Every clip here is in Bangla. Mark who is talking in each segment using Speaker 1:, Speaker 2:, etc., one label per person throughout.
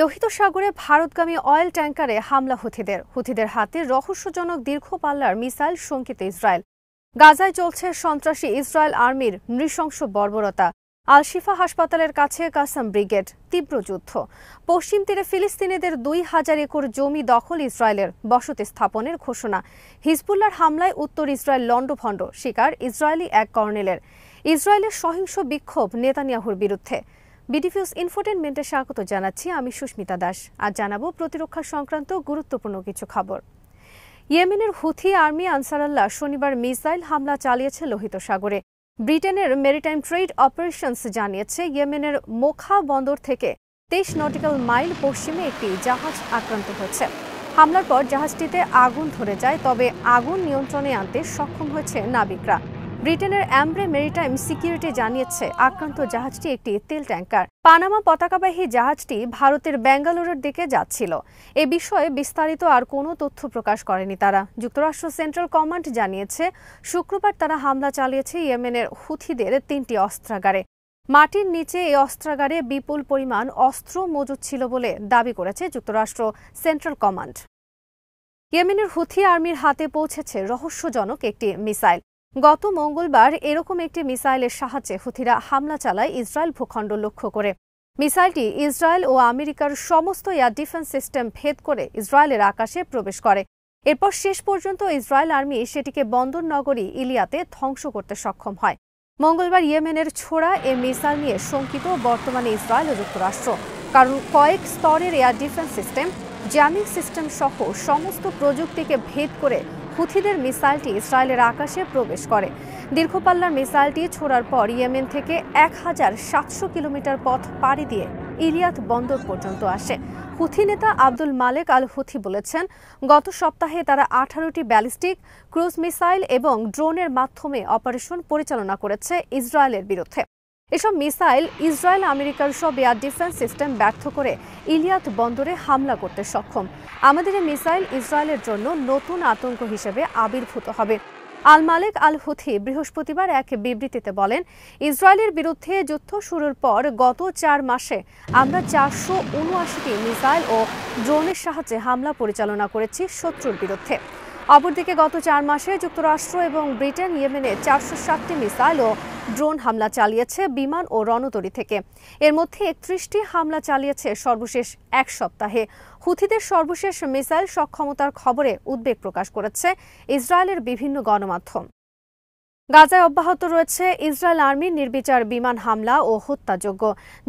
Speaker 1: লোহিত সাগরে ভারতগামী অয়েল ট্যাঙ্কারে হামলা হুথিদের হুথিদের হাতে রহস্যজনক দীর্ঘ পাল্লার মিসাইল শঙ্কিত ইসরায়েল গাজায় চলছে সন্ত্রাসী ইসরায়েল আর্মির নৃশংস বর্বরতা আলশিফা হাসপাতালের কাছে কাসাম ব্রিগেড তীব্র যুদ্ধ পশ্চিম তীরে ফিলিস্তিনিদের দুই হাজার একর জমি দখল ইসরায়েলের বসতি স্থাপনের ঘোষণা হিজবুল্লার হামলায় উত্তর ইসরায়েল লণ্ডভণ্ড শিকার ইসরায়েলি এক কর্নেলের ইসরায়েলের সহিংস বিক্ষোভ নেতানিয়াহুর বিরুদ্ধে বিডিফিউজ ইনফোটেনমেন্টে স্বাগত জানাচ্ছি আমি সুস্মিতা দাস আজ জানাবো প্রতিরক্ষা সংক্রান্ত গুরুত্বপূর্ণ কিছু খবর ইয়েমেনের হুথি আর্মি আনসারাল্লাহ শনিবার মিসাইল হামলা চালিয়েছে লোহিত সাগরে ব্রিটেনের মেরিটাইম ট্রেড অপারেশনস জানিয়েছে ইয়েমেনের মোখা বন্দর থেকে তেইশ নটিক্যাল মাইল পশ্চিমে একটি জাহাজ আক্রান্ত হয়েছে হামলার পর জাহাজটিতে আগুন ধরে যায় তবে আগুন নিয়ন্ত্রণে আনতে সক্ষম হয়েছে নাবিকরা ব্রিটেনের অ্যাম্ব্রে মেরিটাইম সিকিউরিটি জানিয়েছে আক্রান্ত জাহাজটি একটি তেল ট্যাঙ্কার পানামা পতাকাবাহী জাহাজটি ভারতের ব্যাঙ্গালোরের দিকে যাচ্ছিল এ বিষয়ে বিস্তারিত আর কোনো তথ্য প্রকাশ করেনি তারা যুক্তরাষ্ট্র সেন্ট্রাল কমান্ড জানিয়েছে শুক্রবার তারা হামলা চালিয়েছে ইয়েমেনের হুথিদের তিনটি অস্ত্রাগারে মাটির নিচে এই অস্ত্রাগারে বিপুল পরিমাণ অস্ত্র মজুদ ছিল বলে দাবি করেছে যুক্তরাষ্ট্র সেন্ট্রাল কমান্ড ইয়েমেনের হুথি আর্মির হাতে পৌঁছেছে রহস্যজনক একটি মিসাইল গত মঙ্গলবার এরকম একটি মিসাইলের সাহায্যে হুথিরা হামলা চালায় ইসরায়েল ভূখণ্ড লক্ষ্য করে মিসাইলটি ইসরায়েল ও আমেরিকার সমস্ত এয়ার ডিফেন্স সিস্টেম ভেদ করে ইসরায়েলের আকাশে প্রবেশ করে এরপর শেষ পর্যন্ত ইসরায়েল আর্মি সেটিকে বন্দর নগরী ইলিয়াতে ধ্বংস করতে সক্ষম হয় মঙ্গলবার ইয়েমেনের ছোড়া এ মিসাইল নিয়ে শঙ্কিত বর্তমানে ইসরায়েল ও যুক্তরাষ্ট্র কারণ কয়েক স্তরের air defence system jamming system সহ সমস্ত প্রযুক্তিকে ভেদ করে হুথিদের মিসাইলটি ইসরায়েলের আকাশে প্রবেশ করে দীর্ঘপাল্লার মিসাইলটি ছোড়ার পর ইয়েমেন থেকে এক হাজার সাতশো কিলোমিটার পথ পাড়ি দিয়ে ইলিয়াত বন্দর পর্যন্ত আসে হুথি নেতা আব্দুল মালেক আল হুথি বলেছেন গত সপ্তাহে তারা আঠারোটি ব্যালিস্টিক ক্রুজ মিসাইল এবং ড্রোনের মাধ্যমে অপারেশন পরিচালনা করেছে ইসরায়েলের বিরুদ্ধে এসব মিসাইল ইসরায়েল আমেরিকার সব এয়ার ডিফেন্স সিস্টেম ব্যর্থ করে ইলিয়াত বন্দরে হামলা করতে সক্ষম আমাদের এই মিসাইল ইসরায়েলের জন্য নতুন আতঙ্ক হিসেবে আবির্ভূত হবে আল মালেক আল হুথি বৃহস্পতিবার এক বিবৃতিতে বলেন ইসরায়েলের বিরুদ্ধে যুদ্ধ শুরুর পর গত চার মাসে আমরা চারশো উনআশিটি মিসাইল ও ড্রোনের সাহায্যে হামলা পরিচালনা করেছি শত্রুর বিরুদ্ধে অপরদিকে গত চার মাসে যুক্তরাষ্ট্র এবং ব্রিটেন ইয়েমেনে চারশো সাতটি মিসাইল ও ড্রোন হামলা চালিয়েছে বিমান ও রণতরী থেকে এর মধ্যে একত্রিশটি হামলা চালিয়েছে সর্বশেষ এক সপ্তাহে হুথিদের সর্বশেষ মিসাইল সক্ষমতার খবরে উদ্বেগ প্রকাশ করেছে ইসরায়েলের বিভিন্ন গণমাধ্যম গাজায় অব্যাহত রয়েছে ইসরায়েল আর্মির নির্বিচার বিমান হামলা ও হত্যাযোগ্য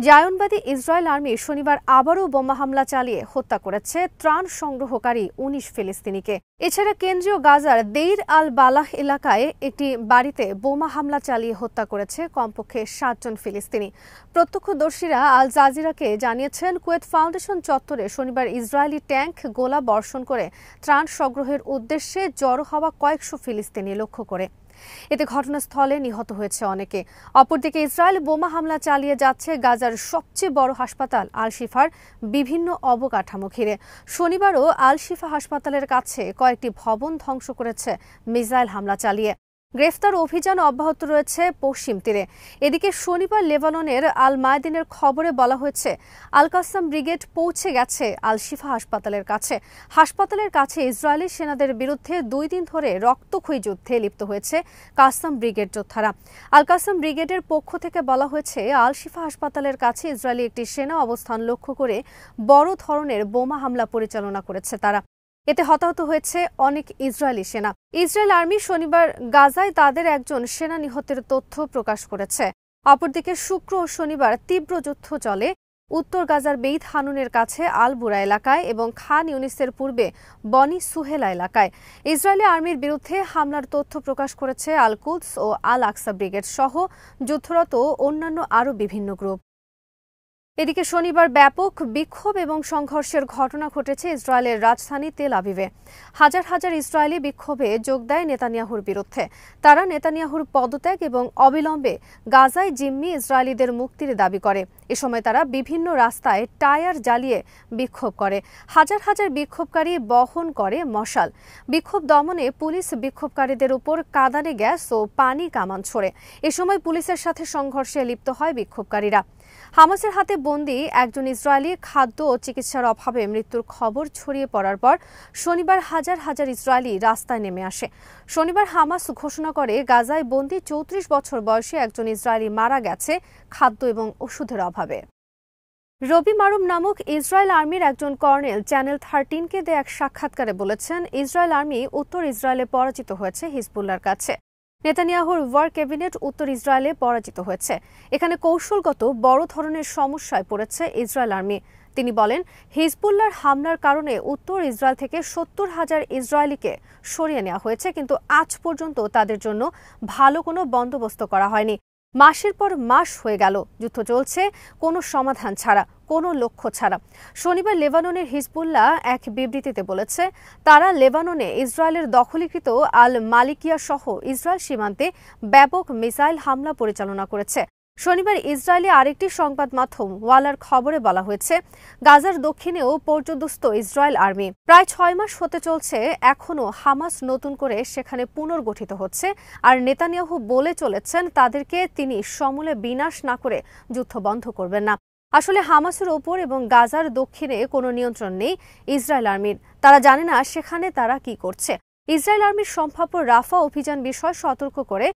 Speaker 1: জায়নবাদী ইসরায়েল আর্মি শনিবার আবারও বোমা হামলা চালিয়ে হত্যা করেছে ত্রাণ সংগ্রহকারী উনিশ ফিলিস্তিনিকে এছাড়া কেন্দ্রীয় গাজার দেইর আল বালাহ এলাকায় একটি বাড়িতে বোমা হামলা চালিয়ে হত্যা করেছে কমপক্ষে সাতজন ফিলিস্তিনি প্রত্যক্ষদর্শীরা আল জাজিরাকে জানিয়েছেন কুয়েত ফাউন্ডেশন চত্বরে শনিবার ইসরায়েলি ট্যাঙ্ক গোলা বর্ষণ করে ত্রাণ সংগ্রহের উদ্দেশ্যে জড়ো হওয়া কয়েকশো ফিলিস্তিনি লক্ষ্য করে এতে ঘটনাস্থলে নিহত হয়েছে অনেকে অপরদিকে ইসরায়েল বোমা হামলা চালিয়ে যাচ্ছে গাজার সবচেয়ে বড় হাসপাতাল আল শিফার বিভিন্ন অবকাঠামো ঘিরে শনিবারও আল শিফা হাসপাতালের কাছে কয়েকটি ভবন ধ্বংস করেছে মিসাইল হামলা চালিয়ে গ্রেফতার অভিযান অব্যাহত রয়েছে পশ্চিম তীরে এদিকে শনিবার লেবাননের আল মায়দিনের খবরে বলা হয়েছে আল কাসাম ব্রিগেড পৌঁছে গেছে আল শিফা হাসপাতালের কাছে হাসপাতালের কাছে ইসরায়েলি সেনাদের বিরুদ্ধে দুই দিন ধরে রক্তক্ষয়ী যুদ্ধে লিপ্ত হয়েছে কাসাম ব্রিগেড যোদ্ধারা আল কাসাম ব্রিগেডের পক্ষ থেকে বলা হয়েছে আল শিফা হাসপাতালের কাছে ইসরায়েলি একটি সেনা অবস্থান লক্ষ্য করে বড় ধরনের বোমা হামলা পরিচালনা করেছে তারা এতে হতাহত হয়েছে অনেক ইসরায়েলি সেনা ইসরায়েল আর্মি শনিবার গাজায় তাদের একজন সেনা নিহতের তথ্য প্রকাশ করেছে অপরদিকে শুক্র ও শনিবার তীব্র যুদ্ধ চলে উত্তর গাজার বেইদ হানুনের কাছে আলবুরা এলাকায় এবং খান ইউনিসের পূর্বে বনি সুহেলা এলাকায় ইসরায়েলি আর্মির বিরুদ্ধে হামলার তথ্য প্রকাশ করেছে আলকুদস ও আল আকসা ব্রিগেড সহ যুদ্ধরত অন্যান্য আরও বিভিন্ন গ্রুপ এদিকে শনিবার ব্যাপক বিক্ষোভ এবং সংঘর্ষের ঘটনা ঘটেছে ইসরায়েলের রাজধানী তেল আবিবে হাজার হাজার ইসরায়েলি বিক্ষোভে যোগ দেয় নেতানিয়াহুর বিরুদ্ধে তারা নেতানিয়াহুর পদত্যাগ এবং অবিলম্বে গাজায় জিম্মি ইসরায়েলিদের মুক্তির দাবি করে এ সময় তারা বিভিন্ন রাস্তায় টায়ার জ্বালিয়ে বিক্ষোভ করে হাজার হাজার বিক্ষোভকারী বহন করে মশাল বিক্ষোভ দমনে পুলিশ বিক্ষোভকারীদের উপর কাদানে গ্যাস ও পানি কামান ছোড়ে এ সময় পুলিশের সাথে সংঘর্ষে লিপ্ত হয় বিক্ষোভকারীরা হামাসের হাতে বন্দি একজন ইসরায়েলি খাদ্য ও চিকিৎসার অভাবে মৃত্যুর খবর ছড়িয়ে পড়ার পর শনিবার হাজার হাজার ইসরায়েলি রাস্তায় নেমে আসে শনিবার হামাস ঘোষণা করে গাজায় বন্দি চৌত্রিশ বছর বয়সে একজন ইসরায়েলি মারা গেছে খাদ্য এবং ওষুধের অভাবে রবি মারুম নামক ইসরায়েল আর্মির একজন কর্নেল চ্যানেল থার্টিনকে দেয়া এক সাক্ষাৎকারে বলেছেন ইসরায়েল আর্মি উত্তর ইসরায়েলে পরাজিত হয়েছে হিজবুল্লার কাছে নেতানিয়াহুর ওয়ার ক্যাবিনেট উত্তর ইসরায়েলে পরাজিত হয়েছে এখানে কৌশলগত বড় ধরনের সমস্যায় পড়েছে ইসরায়েল আর্মি তিনি বলেন হিজবুল্লার হামলার কারণে উত্তর ইসরায়েল থেকে সত্তর হাজার ইসরায়েলিকে সরিয়ে নেওয়া হয়েছে কিন্তু আজ পর্যন্ত তাদের জন্য ভালো কোনো বন্দোবস্ত করা হয়নি মাসের পর মাস হয়ে গেল যুদ্ধ চলছে কোনো সমাধান ছাড়া কোনো লক্ষ্য ছাড়া শনিবার লেবাননের হিজবুল্লাহ এক বিবৃতিতে বলেছে তারা লেবাননে ইসরায়েলের দখলীকৃত আল মালিকিয়া সহ ইসরায়েল সীমান্তে ব্যাপক মিসাইল হামলা পরিচালনা করেছে শনিবার ইসরায়েলি আরেকটি সংবাদ মাধ্যম ওয়ালার খবরে বলা হয়েছে গাজার দক্ষিণেও পর্যদস্ত ইসরায়েল আর্মি প্রায় ছয় মাস হতে চলছে এখনও হামাস নতুন করে সেখানে পুনর্গঠিত হচ্ছে আর নেতানিয়াহু বলে চলেছেন তাদেরকে তিনি সমূলে বিনাশ না করে যুদ্ধ বন্ধ করবেন না আসলে হামাসের ওপর এবং গাজার দক্ষিণে কোনো নিয়ন্ত্রণ নেই ইসরায়েল আর্মির তারা জানে না সেখানে তারা কি করছে ইসরায়েল আর্মির সম্ভাব্য রাফা অভিযান বিষয় সতর্ক করে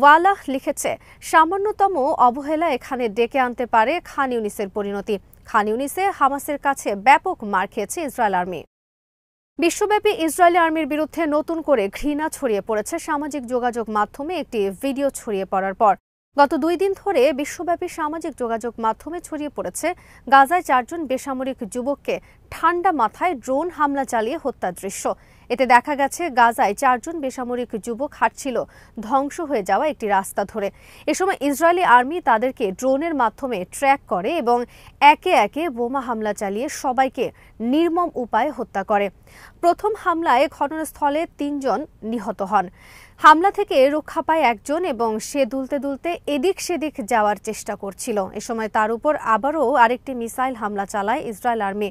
Speaker 1: ওয়ালাহ লিখেছে সামান্যতম অবহেলা এখানে ডেকে আনতে পারে খান ইউনিসের পরিণতি খান ইউনিসে হামাসের কাছে ব্যাপক মার খেয়েছে ইসরায়েল আর্মি বিশ্বব্যাপী ইসরায়েলি আর্মির বিরুদ্ধে নতুন করে ঘৃণা ছড়িয়ে পড়েছে সামাজিক যোগাযোগ মাধ্যমে একটি ভিডিও ছড়িয়ে পড়ার পর গত দুই দিন ধরে বিশ্বব্যাপী সামাজিক যোগাযোগ মাধ্যমে ছড়িয়ে পড়েছে গাজায় চারজন বেসামরিক যুবককে ঠান্ডা মাথায় ড্রোন হামলা চালিয়ে হত্যা দৃশ্য এতে দেখা গেছে গাজায় চারজন বেসামরিক যুবক হাঁটছিল ধ্বংস হয়ে যাওয়া একটি রাস্তা ধরে এ সময় ইসরায়েলি আর্মি তাদেরকে ড্রোনের মাধ্যমে ট্র্যাক করে এবং একে একে বোমা হামলা চালিয়ে সবাইকে নির্মম উপায়ে হত্যা করে প্রথম হামলায় ঘটনাস্থলে তিনজন নিহত হন হামলা থেকে রক্ষা পায় একজন এবং সে দুলতে দুলতে এদিক সেদিক যাওয়ার চেষ্টা করছিল এ সময় তার উপর আবারও আরেকটি মিসাইল হামলা চালায় ইসরায়েল আর্মি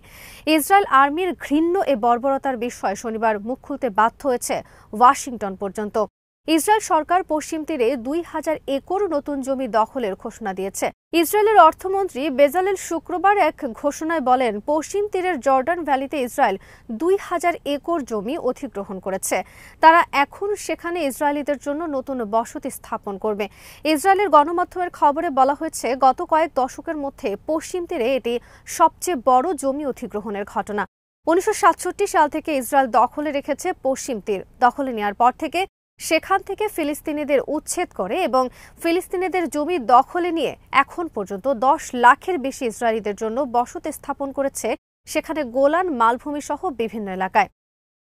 Speaker 1: ইসরায়েল আর্মির ঘৃণ্য এ বর্বরতার বিষয় শনিবার মুখ খুলতে বাধ্য হয়েছে ওয়াশিংটন পর্যন্ত ইসরায়েল সরকার পশ্চিম তীরে দুই হাজার একর নতুন জমি দখলের ঘোষণা দিয়েছে ইসরায়েলের অর্থমন্ত্রী বেজালেল শুক্রবার এক ঘোষণায় বলেন পশ্চিম তীরের জর্ডান ভ্যালিতে ইসরায়েল দুই হাজার একর জমি অধিগ্রহণ করেছে তারা এখন সেখানে ইসরায়েলিদের জন্য নতুন বসতি স্থাপন করবে ইসরায়েলের গণমাধ্যমের খবরে বলা হয়েছে গত কয়েক দশকের মধ্যে পশ্চিম তীরে এটি সবচেয়ে বড় জমি অধিগ্রহণের ঘটনা উনিশশো সাল থেকে ইসরায়েল দখলে রেখেছে পশ্চিম তীর দখলে নেওয়ার পর থেকে সেখান থেকে ফিলিস্তিনিদের উচ্ছেদ করে এবং ফিলিস্তিনিদের জমি দখলে নিয়ে এখন পর্যন্ত দশ লাখের বেশি ইসরায়েলিদের জন্য বসতি স্থাপন করেছে সেখানে গোলান মালভূমি সহ বিভিন্ন এলাকায়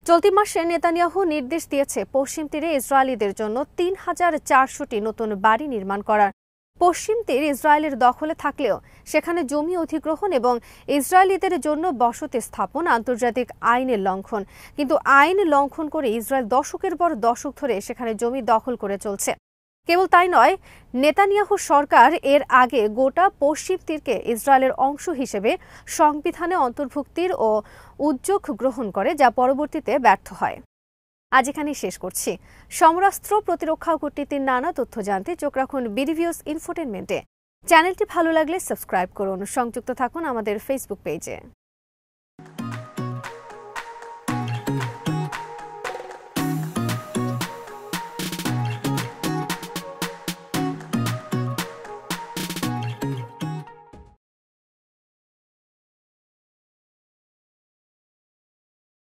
Speaker 1: চলতি মাসে নেতানিয়াহু নির্দেশ দিয়েছে পশ্চিম তীরে ইসরায়েলিদের জন্য তিন হাজার চারশোটি নতুন বাড়ি নির্মাণ করার পশ্চিম তীর ইসরায়েলের দখলে থাকলেও সেখানে জমি অধিগ্রহণ এবং ইসরায়েলিদের জন্য বসতি স্থাপন আন্তর্জাতিক আইনের লঙ্ঘন কিন্তু আইন লঙ্ঘন করে ইসরায়েল দশকের পর দশক ধরে সেখানে জমি দখল করে চলছে কেবল তাই নয় নেতানিয়াহু সরকার এর আগে গোটা পশ্চিম তীরকে ইসরায়েলের অংশ হিসেবে সংবিধানে অন্তর্ভুক্তির ও উদ্যোগ গ্রহণ করে যা পরবর্তীতে ব্যর্থ হয় আজ এখানে শেষ করছি সমরাস্ত্র প্রতিরক্ষা ও কূটনীতির নানা তথ্য জানতে চোখ রাখুন বিডিভিউস ইনফোটেনমেন্টে চ্যানেলটি ভালো লাগলে সাবস্ক্রাইব করুন সংযুক্ত থাকুন আমাদের ফেসবুক পেজে